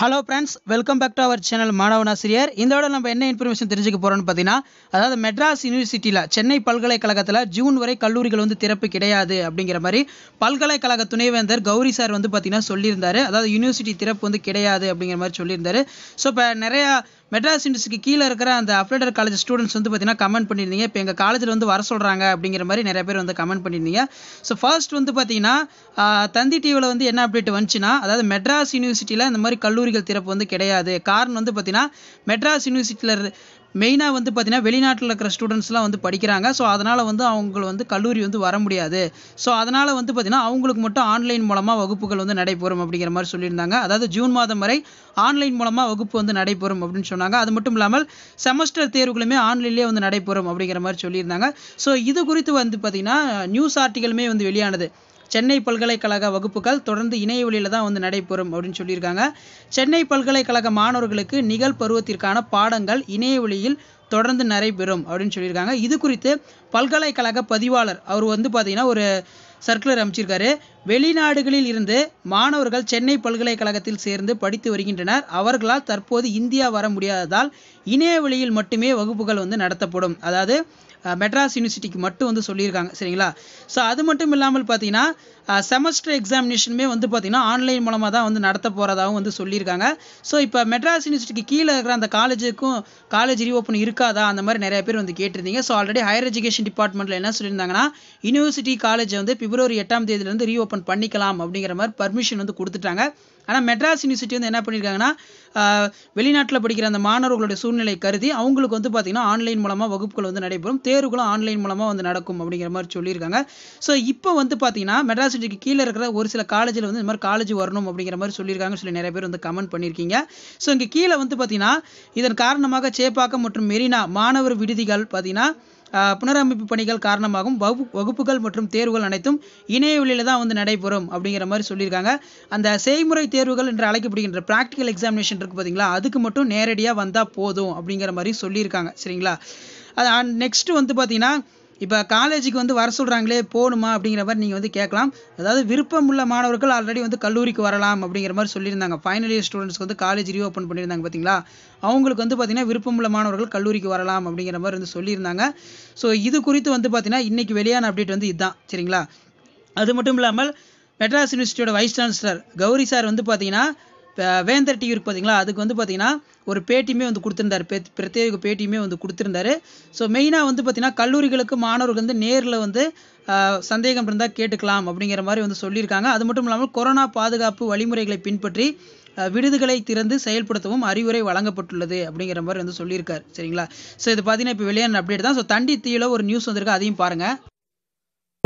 hello friends welcome back to our channel மாணவன் ஆசிரியர் இதோட நம்ம என்ன இன்ஃபர்மேஷன் தெரிஞ்சுக்க போகிறோம்னு பார்த்தீங்கன்னா அதாவது மெட்ராஸ் யூனிவர்சிட்டியில் சென்னை பல்கலைக்கழகத்தில் ஜூன் வரை கல்லூரிகள் வந்து திறப்பு கிடையாது அப்படிங்கிற மாதிரி பல்கலைக்கழக துணைவேந்தர் கௌரி சார் வந்து பார்த்தீங்கன்னா சொல்லியிருந்தார் அதாவது யூனிவர்சிட்டி திறப்பு வந்து கிடையாது அப்படிங்கிற மாதிரி சொல்லியிருந்தார் ஸோ இப்போ நிறையா மெட்ராஸ் இண்டஸ்ட்ரிக்கு கீழே இருக்கிற அந்த அஃபிலேட்டர் காலேஜ் ஸ்டூடெண்ட்ஸ் வந்து பார்த்தீங்கன்னா கமெண்ட் பண்ணியிருந்தீங்க இப்போ எங்கள் காலேஜில் வந்து வர சொல்கிறாங்க அப்படிங்கிற மாதிரி நிறைய பேர் வந்து கமெண்ட் பண்ணியிருந்தீங்க ஸோ ஃபர்ஸ்ட் வந்து பார்த்தீங்கன்னா தந்தி டிவியில் வந்து என்ன அப்டேட் வந்துச்சுன்னா அதாவது மெட்ராஸ் யூனிவர்சிட்டியில் இந்த மாதிரி கல்லூரிகள் திறப்பு வந்து கிடையாது காரணம் வந்து பார்த்தீங்கன்னா மெட்ராஸ் யூனிவர்சிட்டியில் மெயினாக வந்து பார்த்திங்கன்னா வெளிநாட்டில் இருக்கிற ஸ்டூடெண்ட்ஸ்லாம் வந்து படிக்கிறாங்க ஸோ அதனால் வந்து அவங்களுக்கு வந்து கல்லூரி வந்து வர முடியாது ஸோ அதனால் வந்து பார்த்திங்கன்னா அவங்களுக்கு மட்டும் ஆன்லைன் மூலமாக வகுப்புகள் வந்து நடைபெறும் அப்படிங்கிற மாதிரி சொல்லியிருந்தாங்க அதாவது ஜூன் மாதம் வரை ஆன்லைன் மூலமாக வகுப்பு வந்து நடைபெறும் அப்படின்னு சொன்னாங்க அது மட்டும் இல்லாமல் செமஸ்டர் தேர்வுகளுமே ஆன்லைன்லேயே வந்து நடைபெறும் அப்படிங்கிற மாதிரி சொல்லியிருந்தாங்க ஸோ இது குறித்து வந்து பார்த்திங்கன்னா நியூஸ் ஆர்டிகளுமே வந்து வெளியானது சென்னை பல்கலைக்கழக வகுப்புகள் தொடர்ந்து இணைய வழியில் தான் வந்து நடைபெறும் அப்படின்னு சொல்லியிருக்காங்க சென்னை பல்கலைக்கழக மாணவர்களுக்கு நிகழ் பருவத்திற்கான பாடங்கள் இணைய வழியில் தொடர்ந்து நடைபெறும் அப்படின்னு சொல்லியிருக்காங்க இது குறித்து பல்கலைக்கழக பதிவாளர் அவர் வந்து பார்த்தீங்கன்னா ஒரு சர்க்குலர் அமைச்சிருக்காரு வெளிநாடுகளில் இருந்து மாணவர்கள் சென்னை பல்கலைக்கழகத்தில் சேர்ந்து படித்து வருகின்றனர் அவர்களால் தற்போது இந்தியா வர முடியாததால் இணையவழியில் மட்டுமே வகுப்புகள் வந்து நடத்தப்படும் அதாவது மெட்ராஸ் யூனிவர்சிட்டிக்கு மட்டும் வந்து சொல்லியிருக்காங்க சரிங்களா ஸோ அது மட்டும் இல்லாமல் பார்த்தீங்கன்னா செமஸ்டர் எக்ஸாமினேஷனுமே வந்து பார்த்தீங்கன்னா ஆன்லைன் மூலமாக தான் வந்து நடத்த போகிறதாகவும் வந்து சொல்லியிருக்காங்க ஸோ இப்போ மெட்ராஸ் யூனிவர்சிட்டிக்கு கீழே இருக்கிற அந்த காலேஜுக்கும் காலேஜ் ரீஓப்பன் இருக்கா இருக்காதா அந்த மாதிரி நிறைய பேர் வந்து கேட்டிருந்தீங்க ஸோ ஆல்ரெடி ஹையர் எஜுகேஷன் டிபார்ட்மெண்ட்டில் என்ன சொல்லியிருந்தாங்கன்னா யூனிவர்சிட்டி காலேஜை வந்து பிப்ரவரி எட்டாம் தேதியிலேருந்து ரீஓப்பன் பண்ணிக்கலாம் அப்படிங்கிற மாதிரி பர்மிஷன் வந்து கொடுத்துட்டாங்க ஆனால் மெட்ராஸ் யூனிவர்சிட்டி வந்து என்ன பண்ணியிருக்காங்கன்னா வெளிநாட்டில் படிக்கிற அந்த மாணவர்களுடைய சூழ்நிலை கருதி அவங்களுக்கு வந்து பார்த்திங்கன்னா ஆன்லைன் மூலமாக வகுப்புகள் வந்து நடைபெறும் தேர்வுகளும் ஆன்லைன் மூலமாக வந்து நடக்கும் அப்படிங்கிற மாதிரி சொல்லியிருக்காங்க ஸோ இப்போ வந்து பார்த்திங்கன்னா மெட்ராஸ் யூனிவர்சிட்டிக்கு கீழே இருக்கிற ஒரு சில காலேஜில் வந்து இந்த மாதிரி காலேஜ் வரணும் அப்படிங்கிற மாதிரி சொல்லியிருக்காங்கன்னு சொல்லி நிறைய பேர் வந்து கமெண்ட் பண்ணியிருக்கீங்க ஸோ இங்கே கீழே வந்து பார்த்திங்கன்னா இதன் காரணமாக சேப்பாக்கம் மற்றும் மெரினா மாணவர் விடுதிகள் பார்த்திங்கன்னா புனரமைப்பு பணிகள் காரணமாகவும் வகுப்புகள் மற்றும் தேர்வுகள் அனைத்தும் இணைய வழியில் தான் வந்து நடைபெறும் அப்படிங்கிற மாதிரி சொல்லியிருக்காங்க அந்த செய்முறை தேர்வுகள் என்று அழைக்கப்படுகின்ற ப்ராக்டிக்கல் எக்ஸாமினேஷன் இருக்குது பார்த்தீங்களா அதுக்கு மட்டும் நேரடியாக வந்தால் போதும் அப்படிங்கிற மாதிரி சொல்லியிருக்காங்க சரிங்களா நெக்ஸ்ட் வந்து பார்த்தீங்கன்னா இப்போ காலேஜுக்கு வந்து வர சொல்கிறாங்களே போகணுமா அப்படிங்கிற மாதிரி நீங்கள் வந்து கேட்கலாம் அதாவது விருப்பம் உள்ள மாணவர்கள் ஆல்ரெடி வந்து கல்லூரிக்கு வரலாம் அப்படிங்கிற மாதிரி சொல்லியிருந்தாங்க ஃபைனல் இயர் ஸ்டூடெண்ட்ஸ்க்கு வந்து காலேஜ் ரீஓப்பன் பண்ணியிருந்தாங்க பார்த்தீங்களா அவங்களுக்கு வந்து பார்த்திங்கன்னா விருப்பம் உள்ள மாணவர்கள் கல்லூரிக்கு வரலாம் அப்படிங்கிற மாதிரி வந்து சொல்லியிருந்தாங்க ஸோ இது குறித்து வந்து பார்த்திங்கன்னா இன்றைக்கி வெளியான அப்டேட் வந்து இதுதான் சரிங்களா அது மட்டும் இல்லாமல் மெட்ராஸ் யூனிவர்சிட்டியோட வைஸ் சான்சலர் கௌரி சார் வந்து பார்த்தீங்கன்னா வேந்தர் டிவி இருக்கு பார்த்தீங்களா அதுக்கு வந்து பார்த்தீங்கன்னா ஒரு பேட்டியுமே வந்து கொடுத்துருந்தாரு பிரத்யேக பேட்டியுமே வந்து கொடுத்துருந்தாரு ஸோ மெயினாக வந்து பார்த்தீங்கன்னா கல்லூரிகளுக்கு மாணவர்கள் வந்து நேரில் வந்து சந்தேகம் இருந்தால் கேட்டுக்கலாம் அப்படிங்கிற மாதிரி வந்து சொல்லியிருக்காங்க அது மட்டும் இல்லாமல் கொரோனா பாதுகாப்பு வழிமுறைகளை பின்பற்றி விடுதிகளை திறந்து செயல்படுத்தவும் அறிவுரை வழங்கப்பட்டுள்ளது அப்படிங்கிற மாதிரி வந்து சொல்லியிருக்காரு சரிங்களா ஸோ இது பார்த்தீங்கன்னா இப்போ வெளியான அப்டேட் தான் ஸோ தண்டி தீயில ஒரு நியூஸ் வந்திருக்கு அதையும் பாருங்கள்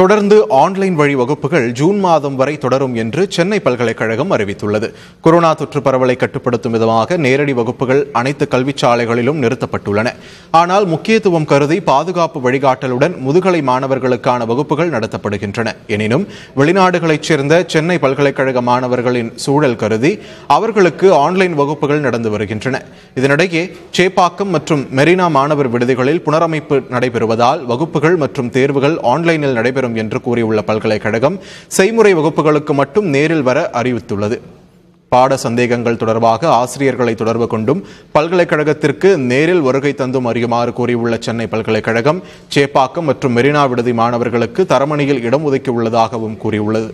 தொடர்ந்து ஆன்லைன் வழி வகுப்புகள் ஜூன் மாதம் வரை தொடரும் என்று சென்னை பல்கலைக்கழகம் அறிவித்துள்ளது கொரோனா தொற்று பரவலை கட்டுப்படுத்தும் விதமாக நேரடி வகுப்புகள் அனைத்து கல்விச்சாலைகளிலும் நிறுத்தப்பட்டுள்ளன ஆனால் முக்கியத்துவம் கருதி பாதுகாப்பு வழிகாட்டலுடன் முதுகலை மாணவர்களுக்கான வகுப்புகள் நடத்தப்படுகின்றன எனினும் வெளிநாடுகளைச் சேர்ந்த சென்னை பல்கலைக்கழக மாணவர்களின் சூழல் கருதி அவர்களுக்கு ஆன்லைன் வகுப்புகள் நடந்து வருகின்றன இதனிடையே சேப்பாக்கம் மற்றும் மெரினா மாணவர் விடுதிகளில் புனரமைப்பு நடைபெறுவதால் வகுப்புகள் மற்றும் தேர்வுகள் ஆன்லைனில் நடைபெறும் நடைபெறும் என்று கூறியுள்ள பல்கலைக்கழகம் செய்முறை வகுப்புகளுக்கு மட்டும் நேரில் வர அறிவித்துள்ளது பாட சந்தேகங்கள் தொடர்பாக ஆசிரியர்களை தொடர்பு கொண்டும் பல்கலைக்கழகத்திற்கு நேரில் வருகை தந்தும் அறியுமாறு கூறியுள்ள சென்னை பல்கலைக்கழகம் சேப்பாக்கம் மற்றும் மெரினா விடுதி மாணவர்களுக்கு தரமணியில் இடம் ஒதுக்கியுள்ளதாகவும் கூறியுள்ளது